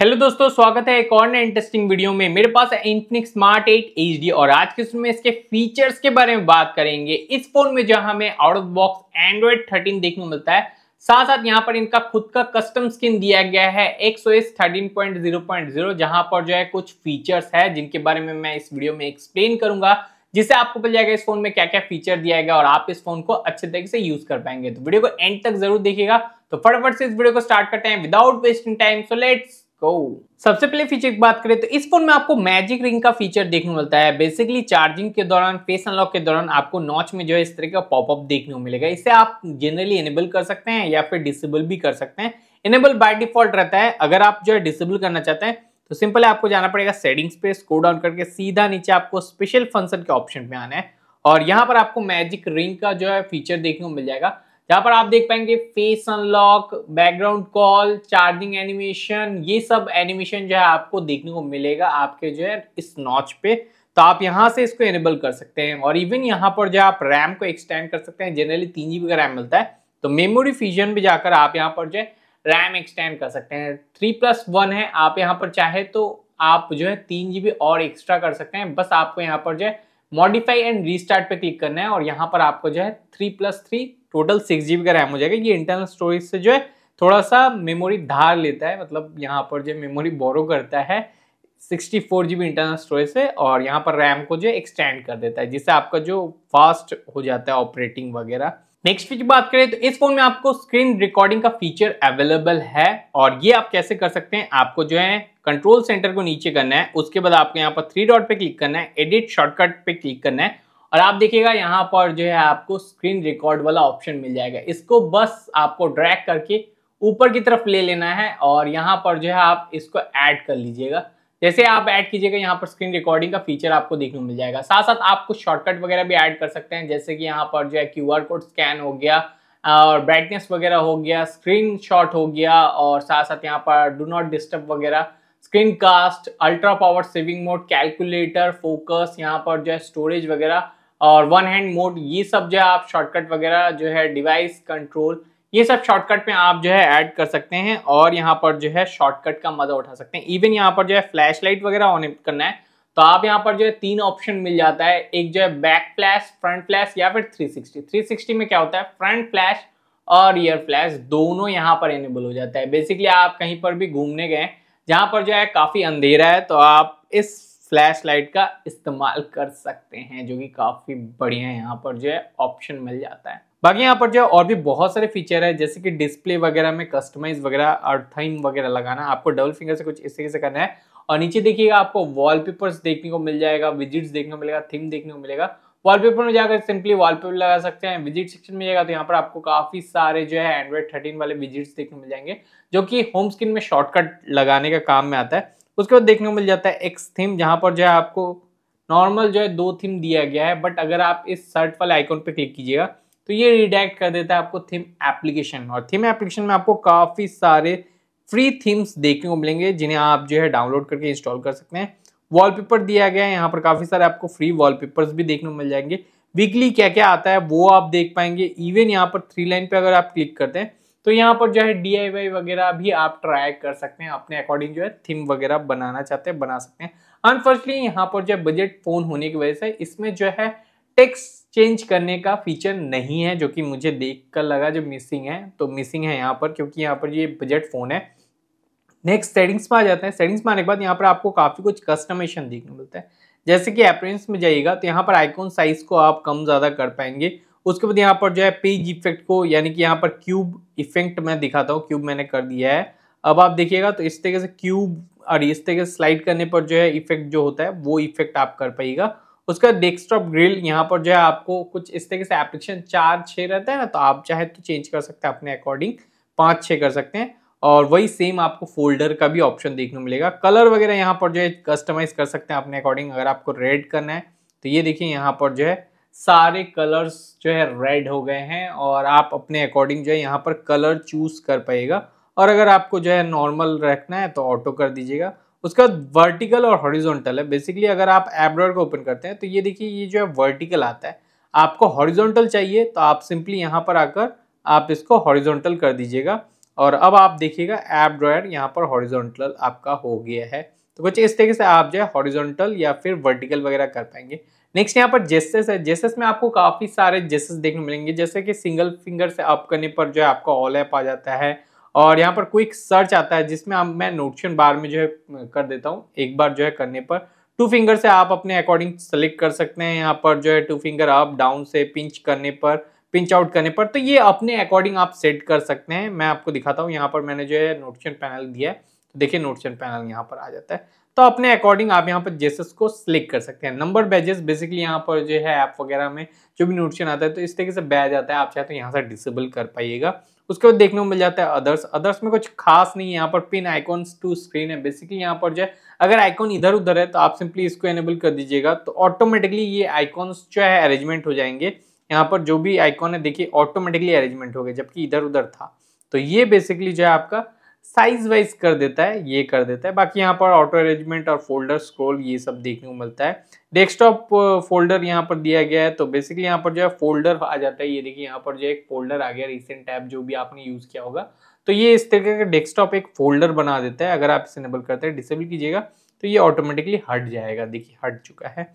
hello दोस्तों स्वागत है एक और नए इंटरेस्टिंग वीडियो में मेरे पास है इन्फिनिक्स स्मार्ट एट एच और आज के इसमें इसके फीचर्स के बारे में बात करेंगे इस फोन में जहां हमें आउट ऑफ बॉक्स एंड्रॉइड 13 देखने को मिलता है साथ साथ यहां पर इनका खुद का कस्टम स्किन दिया गया है एक्स ओ एस जहां पर जो है कुछ फीचर्स है जिनके बारे में मैं इस वीडियो में एक्सप्लेन करूंगा जिससे आपको मिल जाएगा इस फोन में क्या क्या फीचर दिया गया और आप इस फोन को अच्छे तरीके से यूज कर पाएंगे तो वीडियो को एंड तक जरूर देखिएगा तो फटाफट से इस वीडियो को स्टार्ट करते हैं without wasting time so let's go सबसे पहले फीचर की बात करें तो इस फोन में आपको मैजिक रिंग का फीचर देखने को मिलता है बेसिकली चार्जिंग के दौरान फेस अनलॉक के दौरान आपको नॉच में जो है इस तरह का पॉपअप देखने को मिलेगा इसे आप जनरली इनेबल कर सकते हैं या फिर डिसेबल भी कर सकते हैं इनेबल बाय डिफॉल्ट रहता है अगर आप जो है डिसेबल करना चाहते हैं तो सिंपल है आपको जाना पड़ेगा सेटिंग्स पे स्क्रो डाउन करके सीधा नीचे आपको स्पेशल फंक्शन के ऑप्शन में आना है और यहाँ पर आपको मैजिक रिंग का जो है फीचर देखने को मिल जाएगा यहाँ पर आप देख पाएंगे face unlock background call charging animation ये सब एनिमेशन जो है आपको देखने को मिलेगा आपके जो है इस नॉच पे तो आप यहाँ से इसको एनेबल कर सकते हैं और इवन यहाँ पर जो आप रैम को एक्सटेंड कर सकते हैं जनरली तीन जी का रैम मिलता है तो मेमोरी फ्यूजन पे जाकर आप यहाँ पर जो है रैम एक्सटेंड कर सकते हैं थ्री प्लस वन है आप यहाँ पर चाहे तो आप जो है तीन जी और एक्स्ट्रा कर सकते हैं बस आपको यहाँ पर जो है मॉडिफाई एंड रीस्टार्ट पे क्लिक करना है और यहाँ पर आपको जो है three plus three total six GB का रैम हो जाएगा ये इंटरनल स्टोरेज से जो है थोड़ा सा मेमोरी धार लेता है मतलब यहाँ पर जो मेमोरी बोरो करता है sixty four G B internal storage से और यहाँ पर रैम को जो एक्सटेंड कर देता है जिससे आपका जो फास्ट हो जाता है ऑपरेटिंग वगैरह नेक्स्ट फीचर बात करें तो इस फोन में आपको स्क्रीन रिकॉर्डिंग का फीचर अवेलेबल है और ये आप कैसे कर सकते हैं आपको जो है कंट्रोल सेंटर को नीचे करना है उसके बाद आपको यहाँ पर थ्री डॉट पे क्लिक करना है एडिट शॉर्टकट पे क्लिक करना है और आप देखिएगा यहाँ पर जो है आपको स्क्रीन रिकॉर्ड वाला ऑप्शन मिल जाएगा इसको बस आपको ड्रैग करके ऊपर की तरफ ले लेना है और यहाँ पर जो है आप इसको ऐड कर लीजिएगा जैसे आप ऐड कीजिएगा यहाँ पर स्क्रीन रिकॉर्डिंग का फीचर आपको देखने को मिल जाएगा साथ साथ आप कुछ शॉर्टकट वगैरह भी ऐड कर सकते हैं जैसे कि यहाँ पर जो है क्यू कोड स्कैन हो गया और ब्राइटनेस वगैरह हो गया स्क्रीन हो गया और साथ साथ यहाँ पर डू नॉट डिस्टर्ब वगैरह screen cast ultra power saving mode calculator focus यहाँ पर जो है स्टोरेज वगैरह और वन हैंड मोड ये सब जो है आप शॉर्टकट वगैरह जो है डिवाइस कंट्रोल ये सब शॉर्टकट में आप जो है ऐड कर सकते हैं और यहाँ पर जो है शॉर्टकट का मजा उठा सकते हैं इवन यहाँ पर जो है फ्लैश लाइट वगैरह ऑन करना है तो आप यहाँ पर जो है तीन ऑप्शन मिल जाता है एक जो है बैक फ्लैश फ्रंट फ्लैश या फिर 360 360 में क्या होता है फ्रंट फ्लैश और ईयर फ्लैश दोनों यहाँ पर एनेबल हो जाता है बेसिकली आप कहीं पर भी घूमने गए जहाँ पर जो है काफ़ी अंधेरा है तो आप इस फ्लैश लाइट का इस्तेमाल कर सकते हैं जो कि काफ़ी बढ़िया है यहाँ पर जो है ऑप्शन मिल जाता है बाकी यहाँ पर जो है और भी बहुत सारे फीचर है जैसे कि डिस्प्ले वगैरह में कस्टमाइज वगैरह और थीम वगैरह लगाना आपको डबल फिंगर से कुछ इस तरीके से करना है और नीचे देखिएगा आपको वॉलपेपर्स देखने को मिल जाएगा विजिट्स देखने को मिलेगा थीम देखने को मिलेगा वॉलपेपर में जाकर सिंपली वॉलपेपर लगा सकते हैं विजिट सेक्शन में जाएगा तो यहाँ पर आपको काफी सारे जो है एंड्रॉइड थर्टीन वाले विजिट्स देखने मिल जाएंगे जो कि होम स्क्रीन में शॉर्टकट लगाने का काम में आता है उसके बाद देखने को मिल जाता है एक्स थीम जहाँ पर जो है आपको नॉर्मल जो है दो थीम दिया गया है बट अगर आप इस सर्ट वाले आइकॉन पर क्लिक कीजिएगा तो ये रिडायरेक्ट कर देता है आपको थीम एप्लीकेशन और थीम एप्लीकेशन में आपको काफ़ी सारे फ्री थीम्स देखने को मिलेंगे जिन्हें आप जो है डाउनलोड करके इंस्टॉल कर सकते हैं वॉलपेपर दिया गया है यहाँ पर काफ़ी सारे आपको फ्री वॉलपेपर्स भी देखने को मिल जाएंगे वीकली क्या क्या आता है वो आप देख पाएंगे इवन यहाँ पर थ्री लाइन पे अगर आप क्लिक करते हैं तो यहाँ पर जो है डी वगैरह भी आप ट्राई कर सकते हैं अपने अकॉर्डिंग जो है थीम वगैरह बनाना चाहते हैं बना सकते हैं अनफॉर्चुनेटली यहाँ पर जो है बजट फ़ोन होने की वजह से इसमें जो है टेक्स चेंज करने का फीचर नहीं है जो कि मुझे देख कर लगा जो मिसिंग है तो मिसिंग है यहाँ पर क्योंकि यहाँ पर ये बजट फ़ोन है नेक्स्ट सेटिंग्स में आ जाते हैं सेटिंग्स में आने के बाद यहाँ पर आपको काफ़ी कुछ कस्टमेशन देखने को मिलता है जैसे कि एप्रेंस में जाइएगा तो यहाँ पर आइकॉन साइज को आप कम ज़्यादा कर पाएंगे उसके बाद यहाँ पर जो है पेज इफेक्ट को यानी कि यहाँ पर क्यूब इफेक्ट मैं दिखाता हूँ क्यूब मैंने कर दिया है अब आप देखिएगा तो इस तरीके से क्यूब और इस तरीके से स्लाइड करने पर जो है इफेक्ट जो होता है वो इफेक्ट आप कर पाइएगा उसका डेस्कटॉप ग्रिल यहाँ पर जो है आपको कुछ इस तरीके से एप्लीकेशन चार छः रहता है ना तो आप चाहे तो चेंज कर सकते हैं अपने अकॉर्डिंग पाँच छः कर सकते हैं और वही सेम आपको फोल्डर का भी ऑप्शन देखने मिलेगा कलर वगैरह यहाँ पर जो है कस्टमाइज कर सकते हैं अपने अकॉर्डिंग अगर आपको रेड करना है तो ये देखिए यहाँ पर जो है सारे कलर्स जो है रेड हो गए हैं और आप अपने अकॉर्डिंग जो है यहाँ पर कलर चूज कर पाएगा और अगर आपको जो है नॉर्मल रखना है तो ऑटो कर दीजिएगा उसका वर्टिकल और हॉरिजॉन्टल है बेसिकली अगर आप एब्रॉड को ओपन करते हैं तो ये देखिए ये जो है वर्टिकल आता है आपको हॉरिजॉन्टल चाहिए तो आप सिंपली यहाँ पर आकर आप इसको हॉरिजॉन्टल कर दीजिएगा और अब आप देखिएगा ऐप ड्रॉयर यहाँ पर हॉरिजॉन्टल आपका हो गया है तो कुछ इस तरीके से आप जो है हॉरिजॉन्टल या फिर वर्टिकल वगैरह कर पाएंगे नेक्स्ट यहाँ पर जेसेस है जेसेस में आपको काफ़ी सारे जेसेस देखने मिलेंगे जैसे कि सिंगल फिंगर से अप करने पर जो है आपका ऑल ऐप आ जाता है और यहाँ पर क्विक सर्च आता है जिसमें आप मैं नोटिशन बार में जो है कर देता हूँ एक बार जो है करने पर टू फिंगर से आप अपने अकॉर्डिंग सेलेक्ट कर सकते हैं यहाँ पर जो है टू फिंगर अप डाउन से पिंच करने पर पिंच आउट करने पर तो ये अपने अकॉर्डिंग आप सेट कर सकते हैं मैं आपको दिखाता हूँ यहाँ पर मैंने जो है नोटिशन पैनल दिया है तो देखिए नोटिशन पैनल यहाँ पर आ जाता है तो अपने अकॉर्डिंग आप यहाँ पर जेसेस को सिलेक्ट कर सकते हैं नंबर बैजेस बेसिकली यहाँ पर जो है ऐप वगैरह में जो भी नोटिशन आता है तो इस तरीके से बैज आता है आप चाहे तो यहाँ से डिसेबल कर पाइएगा उसके बाद देखने को मिल जाता है अदर्स अदर्स में कुछ खास नहीं है यहाँ पर पिन आइकॉन टू स्क्रीन है बेसिकली यहाँ पर जो है अगर आइकॉन इधर उधर है तो आप सिंपली इसको एनेबल कर दीजिएगा तो ऑटोमेटिकली ये आइकॉन्स जो है अरेंजमेंट हो जाएंगे यहाँ पर जो भी आइकॉन है देखिए ऑटोमेटिकली अरेंजमेंट हो गया जबकि इधर उधर था तो ये बेसिकली जो है आपका साइज वाइज कर देता है ये कर देता है बाकी यहाँ पर ऑटो अरेंजमेंट और फोल्डर स्क्रोल ये सब देखने को मिलता है डेस्कटॉप फोल्डर यहाँ पर दिया गया है तो बेसिकली यहाँ पर जो है फोल्डर आ जाता है ये देखिए यहाँ पर जो एक फोल्डर आ गया रिसेंट टैब जो भी आपने यूज़ किया होगा तो ये इस तरीके का डेस्कटॉप एक फोल्डर बना देता है अगर आप इसे इनेबल करते हैं डिसेबल कीजिएगा तो ये ऑटोमेटिकली हट जाएगा देखिए हट चुका है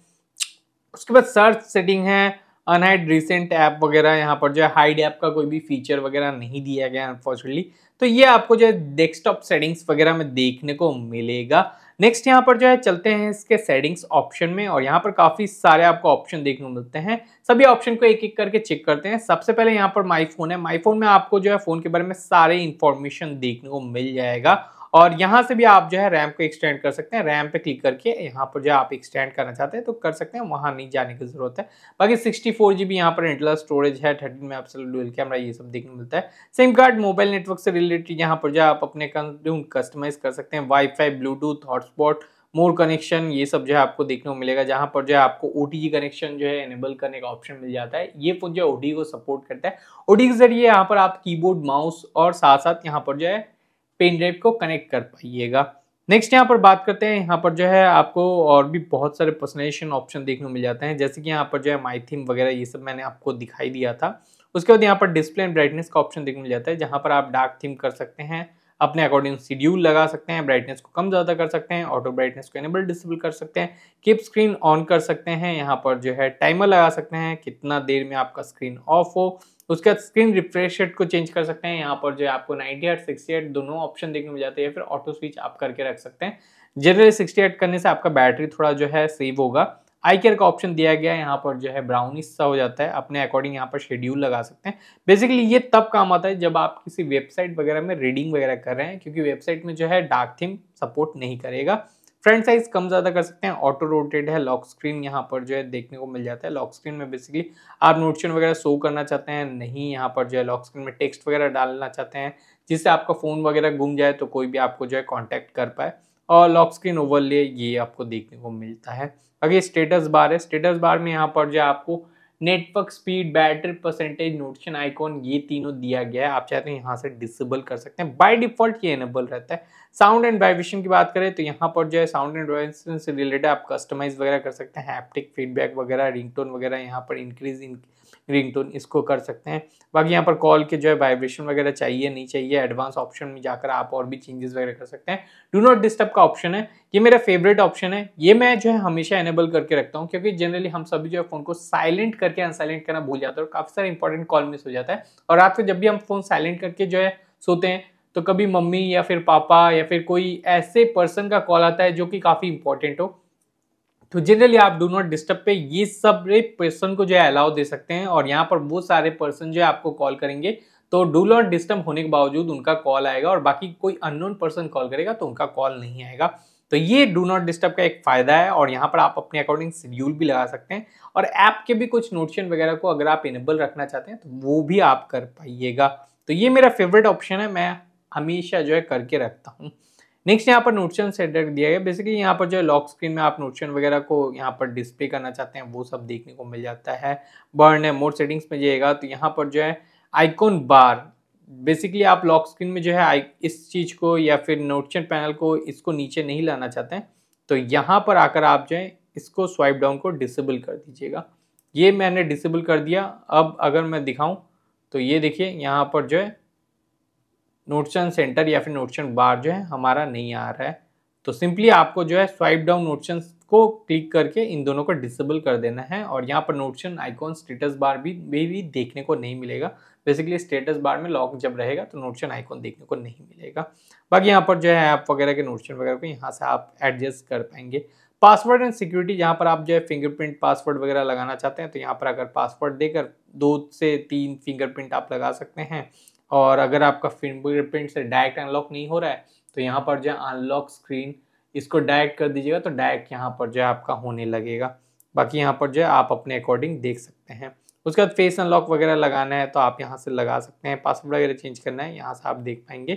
उसके बाद सर्च सेटिंग है अनहाइड रिसेंट ऐप वगैरह यहाँ पर जो है हाइड ऐप का कोई भी फीचर वगैरह नहीं दिया गया अनफॉर्चुनेटली तो ये आपको जो है डेस्कटॉप सेटिंग्स वगैरह में देखने को मिलेगा नेक्स्ट यहाँ पर जो है चलते हैं इसके सेटिंग्स ऑप्शन में और यहाँ पर काफ़ी सारे आपको ऑप्शन देखने को मिलते हैं सभी ऑप्शन को एक एक करके चेक करते हैं सबसे पहले यहाँ पर माई फोन है माई फोन में आपको जो है फ़ोन के बारे में सारे इन्फॉर्मेशन देखने को मिल जाएगा और यहाँ से भी आप जो है रैम को एक्सटेंड कर सकते हैं रैम पे क्लिक करके यहाँ पर जो आप एक्सटेंड करना चाहते हैं तो कर सकते हैं वहाँ नहीं जाने की ज़रूरत है बाकी सिक्सटी फोर जी बी यहाँ पर इंटरल स्टोरेज है थर्टीन में आपसे डुअल कैमरा ये सब देखने मिलता है सिम कार्ड मोबाइल नेटवर्क से रिलेटेड यहाँ पर जो आप अपने कस्टमाइज कर सकते हैं wifi Bluetooth hotspot more connection ये सब जो है आपको देखने को मिलेगा जहाँ पर जो है आपको ओ कनेक्शन जो है एनेबल करने का ऑप्शन मिल जाता है ये फोन जो है ओ को सपोर्ट करता है ओ के जरिए यहाँ पर आप कीबोर्ड माउस और साथ साथ यहाँ पर जो है पेन ड्राइव को कनेक्ट कर पाइएगा नेक्स्ट यहाँ पर बात करते हैं यहाँ पर जो है आपको और भी बहुत सारे पर्सनलाइजेशन ऑप्शन देखने को मिल जाते हैं जैसे कि यहाँ पर जो है माइथीम वगैरह ये सब मैंने आपको दिखाई दिया था उसके बाद यहाँ पर डिस्प्ले एंड ब्राइटनेस का ऑप्शन देखने को मिल जाता है जहाँ पर आप डार्क थीम कर सकते हैं अपने अकॉर्डिंग शेड्यूल लगा सकते हैं ब्राइटनेस को कम ज़्यादा कर सकते हैं ऑटो ब्राइटनेस को एनेबल डिसेबल कर सकते हैं किप स्क्रीन ऑन कर सकते हैं यहाँ पर जो है टाइमर लगा सकते हैं कितना देर में आपका स्क्रीन ऑफ हो उसके बाद स्क्रीन रिफ्रेश रेट को चेंज कर सकते हैं यहाँ पर जो आपको नाइनटी एट सिक्सटी एट दोनों ऑप्शन देखने में जाते हैं फिर ऑटो स्विच आप करके रख सकते हैं जनरली सिक्सटी एट करने से आपका बैटरी थोड़ा जो है सेव होगा आई केयर का ऑप्शन दिया गया है यहाँ पर जो है ब्राउनिश सा हो जाता है अपने अकॉर्डिंग यहाँ पर शेड्यूल लगा सकते हैं बेसिकली ये तब काम आता है जब आप किसी वेबसाइट वगैरह में रीडिंग वगैरह कर रहे हैं क्योंकि वेबसाइट में जो है डार्क थीम सपोर्ट नहीं करेगा फ्रंट साइज कम ज़्यादा कर सकते हैं ऑटो रोटेड है लॉक स्क्रीन यहाँ पर जो है देखने को मिल जाता है लॉक स्क्रीन में बेसिकली आप नोटिशन वगैरह शो करना चाहते हैं नहीं यहाँ पर जो है लॉक स्क्रीन में टेक्स्ट वगैरह डालना चाहते हैं जिससे आपका फ़ोन वगैरह गुम जाए तो कोई भी आपको जो है कॉन्टैक्ट कर पाए और लॉक स्क्रीन ओवरले ये आपको देखने को मिलता है अगर स्टेटस बार है स्टेटस बार में यहाँ पर जो है आपको network speed battery percentage notification icon ये तीनों दिया गया है आप चाहते हैं यहाँ से डिसेबल कर सकते हैं बाय डिफॉल्ट ये एनेबल रहता है साउंड एंड वाइब्रेशन की बात करें तो यहाँ पर जो है साउंड एंड वाइब्रेशन से रिलेटेड आप कस्टमाइज वगैरह कर सकते हैं हैप्टिक फीडबैक वगैरह रिंगटोन वगैरह यहाँ पर इंक्रीज इन रिंगटोन इसको कर सकते हैं बाकी यहाँ पर कॉल के जो है वाइब्रेशन वगैरह चाहिए नहीं चाहिए एडवांस ऑप्शन में जाकर आप और भी चेंजेस वगैरह कर सकते हैं डू नॉट डिस्टर्ब का ऑप्शन है ये मेरा फेवरेट ऑप्शन है ये मैं जो है हमेशा एनेबल करके रखता हूँ क्योंकि जनरली हम सभी जो है फ़ोन को साइलेंट करके अनसाइलेंट करना भूल जाते हैं और काफ़ी सारे इंपॉर्टेंट कॉल मिस हो जाता है और रात को जब भी हम फ़ोन साइलेंट करके जो है सोते हैं तो कभी मम्मी या फिर पापा या फिर कोई ऐसे पर्सन का कॉल आता है जो कि काफ़ी इंपॉर्टेंट हो तो जनरली आप डू नॉट डिस्टर्ब पे ये सब पर्सन को जो है अलाउ दे सकते हैं और यहाँ पर वो सारे पर्सन जो है आपको कॉल करेंगे तो डू नॉट डिस्टर्ब होने के बावजूद उनका कॉल आएगा और बाकी कोई अननोन पर्सन कॉल करेगा तो उनका कॉल नहीं आएगा तो ये डू नॉट डिस्टर्ब का एक फ़ायदा है और यहाँ पर आप अपने अकॉर्डिंग शेड्यूल भी लगा सकते हैं और ऐप के भी कुछ नोटिशन वगैरह को अगर आप इनेबल रखना चाहते हैं तो वो भी आप कर पाइएगा तो ये मेरा फेवरेट ऑप्शन है मैं हमेशा जो है करके रखता हूँ नेक्स्ट यहाँ पर नोटशन सेटर दिया गया बेसिकली यहाँ पर जो है लॉक स्क्रीन में आप नोटशन वगैरह को यहाँ पर डिस्प्ले करना चाहते हैं वो सब देखने को मिल जाता है बर्न है मोड सेटिंग्स में जाइएगा तो यहाँ पर जो है आइकॉन बार बेसिकली आप लॉक स्क्रीन में जो है इस चीज़ को या फिर नोटशन पैनल को इसको नीचे नहीं लाना चाहते हैं तो यहाँ पर आकर आप जो है इसको स्वाइप डाउन को डिसेबल कर दीजिएगा ये मैंने डिसेबल कर दिया अब अगर मैं दिखाऊं तो ये देखिए यहाँ पर जो है नोटशन सेंटर या फिर नोटशन बार जो है हमारा नहीं आ रहा है तो सिंपली आपको जो है स्वाइप डाउन नोटशन को क्लिक करके इन दोनों को डिसेबल कर देना है और यहाँ पर नोटशन आइकॉन स्टेटस बार भी भी देखने को नहीं मिलेगा बेसिकली स्टेटस बार में लॉक जब रहेगा तो नोटशन आइकॉन देखने को नहीं मिलेगा बाकी यहाँ पर जो है ऐप वगैरह के नोटशन वगैरह को यहाँ से आप एडजस्ट कर पाएंगे पासवर्ड एंड सिक्योरिटी जहाँ पर आप जो है फिंगरप्रिंट पासवर्ड वगैरह लगाना चाहते हैं तो यहाँ पर अगर पासवर्ड देकर दो से तीन फिंगरप्रिंट आप लगा सकते हैं और अगर आपका फिंगरप्रिंट से डायरेक्ट अनलॉक नहीं हो रहा है तो यहाँ पर जो अनलॉक स्क्रीन इसको डायरेक्ट कर दीजिएगा तो डायरेक्ट यहाँ पर जो है आपका होने लगेगा बाकी यहाँ पर जो है आप अपने अकॉर्डिंग देख सकते हैं उसके बाद फेस अनलॉक वगैरह लगाना है तो आप यहाँ से लगा सकते हैं पासवर्ड वगैरह चेंज करना है यहाँ से आप देख पाएंगे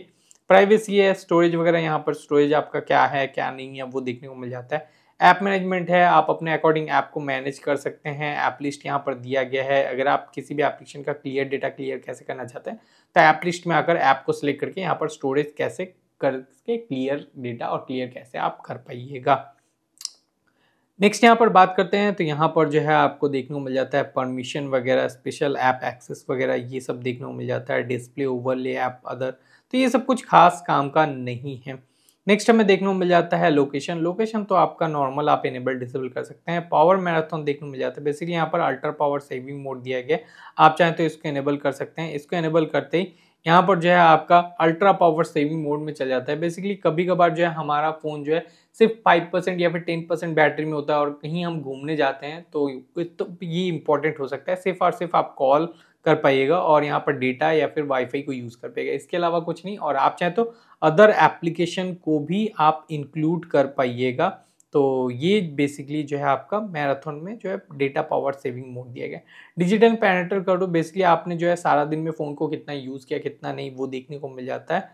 प्राइवेसी है स्टोरेज वगैरह यहाँ पर स्टोरेज आपका क्या है क्या नहीं है वो देखने को मिल जाता है ऐप मैनेजमेंट है आप अपने अकॉर्डिंग ऐप को मैनेज कर सकते हैं ऐप लिस्ट यहाँ पर दिया गया है अगर आप किसी भी एप्लीकेशन का क्लियर डेटा क्लियर कैसे करना चाहते हैं तो ऐप लिस्ट में आकर ऐप को सिलेक्ट करके यहाँ पर स्टोरेज कैसे करके क्लियर डेटा और क्लियर कैसे आप कर पाइएगा नेक्स्ट यहाँ पर बात करते हैं तो यहाँ पर जो है आपको देखने को मिल जाता है परमिशन वगैरह स्पेशल ऐप एक्सेस वगैरह ये सब देखने को मिल जाता है डिस्प्ले ओवरले ऐप अदर तो ये सब कुछ खास काम का नहीं है नेक्स्ट हमें देखने को मिल जाता है लोकेशन लोकेशन तो आपका नॉर्मल आप इनेबल डिसेबल कर सकते हैं पावर मैराथन देखने को मिल जाता है बेसिकली यहाँ पर अल्ट्रा पावर सेविंग मोड दिया गया आप चाहें तो इसको इनेबल कर सकते हैं इसको इनेबल करते ही यहाँ पर जो है आपका अल्ट्रा पावर सेविंग मोड में चल जाता है बेसिकली कभी कभार जो है हमारा फ़ोन जो है सिर्फ फाइव परसेंट या फिर टेन परसेंट बैटरी में होता है और कहीं हम घूमने जाते हैं तो, तो ये इंपॉर्टेंट हो सकता है सिर्फ और सिर्फ आप कॉल कर पाइएगा और यहाँ पर डेटा या फिर वाईफाई को यूज़ कर पाइएगा इसके अलावा कुछ नहीं और आप चाहें तो अदर एप्लीकेशन को भी आप इंक्लूड कर पाइएगा तो ये बेसिकली जो है आपका मैराथन में जो है डेटा पावर सेविंग मोड दिया गया डिजिटल पैनेटर कर दो बेसिकली आपने जो है सारा दिन में फ़ोन को कितना यूज़ किया कितना नहीं वो देखने को मिल जाता है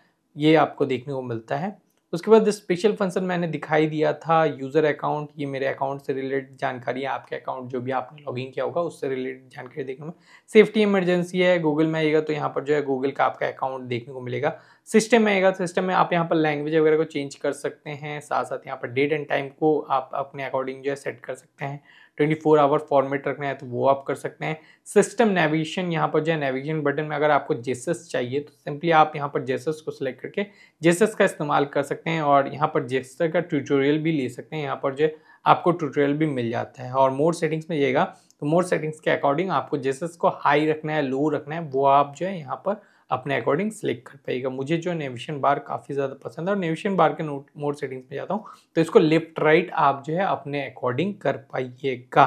ये आपको देखने को मिलता है उसके बाद स्पेशल फंक्शन मैंने दिखाई दिया था यूज़र अकाउंट ये मेरे अकाउंट से रिलेटेड जानकारी है आपके अकाउंट जो भी आपने लॉगिन किया होगा उससे रिलेटेड जानकारी देखने में सेफ्टी इमरजेंसी है गूगल में आएगा तो यहाँ पर जो है गूगल का आपका अकाउंट देखने को मिलेगा सिस्टम में आएगा सिस्टम में आप यहाँ पर लैंग्वेज वगैरह को चेंज कर सकते हैं साथ साथ यहाँ पर डेट एंड टाइम को आप अपने अकॉर्डिंग जो है सेट कर सकते हैं ट्वेंटी फोर आवर फॉर्मेट रखना है तो वो आप कर सकते हैं सिस्टम नेविगेशन यहाँ पर जो है नेविगेशन बटन में अगर आपको जेसस चाहिए तो सिंपली आप यहाँ पर जेसस को सिलेक्ट करके जेसस का इस्तेमाल कर सकते हैं और यहाँ पर जेसर का ट्यूटोरियल भी ले सकते हैं यहाँ पर जो आपको ट्यूटोरियल भी मिल जाता है और मोर सेटिंग्स में जाइएगा तो मोर सेटिंग्स के अकॉर्डिंग आपको जेसस को हाई रखना है लो रखना है वो आप जो है यहाँ पर अपने अकॉर्डिंग सेलेक्ट कर पाइएगा मुझे जो नेविशन बार काफ़ी ज़्यादा पसंद है और नेविशन बार के नोट मोड सेटिंग्स में जाता हूँ तो इसको लेफ्ट राइट आप जो है अपने अकॉर्डिंग कर पाइएगा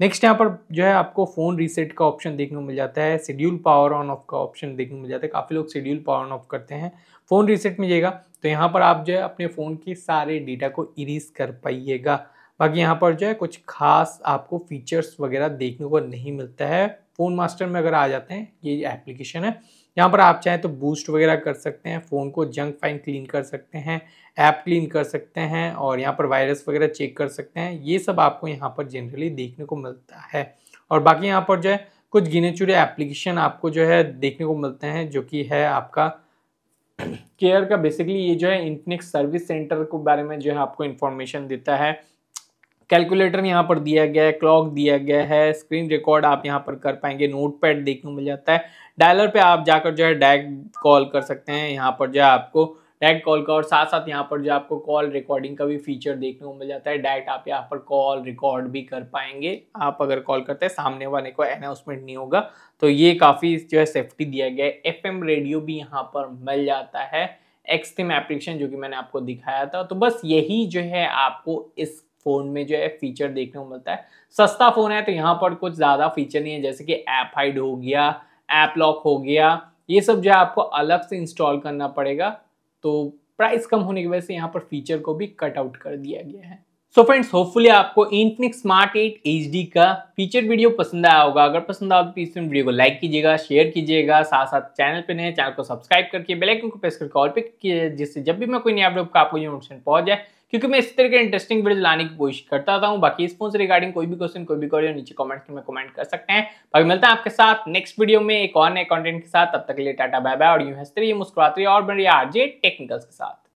नेक्स्ट यहाँ पर जो है आपको फ़ोन रीसेट का ऑप्शन देखने को मिल जाता है शेड्यूल पावर ऑन ऑफ का ऑप्शन देखने को मिल जाता है काफ़ी लोग शेड्यूल पावर ऑन ऑफ करते हैं फ़ोन रीसेट में जाएगा तो यहाँ पर आप जो है अपने फ़ोन के सारे डेटा को इरीज कर पाइएगा बाकी यहाँ पर जो है कुछ खास आपको फीचर्स वगैरह देखने को नहीं मिलता है फ़ोन मास्टर में अगर आ जाते हैं ये एप्लीकेशन है यहाँ पर आप चाहें तो बूस्ट वगैरह कर सकते हैं फ़ोन को जंक फाइन क्लीन कर सकते हैं ऐप क्लीन कर सकते हैं और यहाँ पर वायरस वगैरह चेक कर सकते हैं ये सब आपको यहाँ पर जनरली देखने को मिलता है और बाकी यहाँ पर जो है कुछ गिने चुने एप्लीकेशन आपको जो है देखने को मिलते हैं जो कि है आपका केयर का बेसिकली ये जो है इंटनिक सर्विस सेंटर के बारे में जो है आपको इन्फॉर्मेशन देता है कैलकुलेटर यहाँ पर दिया गया है क्लॉक दिया गया है स्क्रीन रिकॉर्ड आप यहाँ पर कर पाएंगे नोट पैड देखने मिल जाता है डायलर पे आप जाकर जो है डायरेक्ट कॉल कर सकते हैं यहाँ पर जो है आपको डायरेक्ट कॉल का और साथ साथ यहाँ पर जो आपको कॉल रिकॉर्डिंग का भी फीचर देखने को मिल जाता है डायरेक्ट आप यहाँ पर कॉल रिकॉर्ड भी कर पाएंगे आप अगर कॉल करते हैं सामने वाले को अनाउंसमेंट नहीं होगा तो ये काफ़ी जो है सेफ्टी दिया गया है एफ रेडियो भी यहाँ पर मिल जाता है एक्सटीम एप्लीकेशन जो कि मैंने आपको दिखाया था तो बस यही जो है आपको इस फ़ोन में जो है फीचर देखने को मिलता है सस्ता फ़ोन है तो यहाँ पर कुछ ज़्यादा फीचर नहीं है जैसे कि ऐप हाइड हो गया ऐप लॉक हो गया ये सब जो है आपको अलग से इंस्टॉल करना पड़ेगा तो प्राइस कम होने की वजह से यहाँ पर फीचर को भी कट आउट कर दिया गया है सो फ्रेंड्स होपफुली आपको इनफिनिक्स स्मार्ट एट एच का फीचर वीडियो पसंद आया होगा अगर पसंद आया तो प्लीज वीडियो को लाइक कीजिएगा शेयर कीजिएगा साथ साथ चैनल पे नए चैनल को सब्सक्राइब करके बेल आइकन को प्रेस करके ऑल पे कीजिए जिससे जब भी मैं कोई नया अपडेट आपको नोटिफिकेशन पहुंच जाए क्योंकि मैं इस तरह के इंटरेस्टिंग वीडियो लाने की कोशिश करता था हूँ बाकी इस फोन से रिगार्डिंग कोई भी क्वेश्चन कोई भी क्वेरी नीचे कमेंट में कमेंट कर सकते हैं बाकी मिलता है आपके साथ नेक्स्ट वीडियो में एक और नए कॉन्टेंट के साथ तब तक के लिए टाटा बाय बाय और यूँ हंसते और बढ़िया रही आरजे टेक्निकल्स के साथ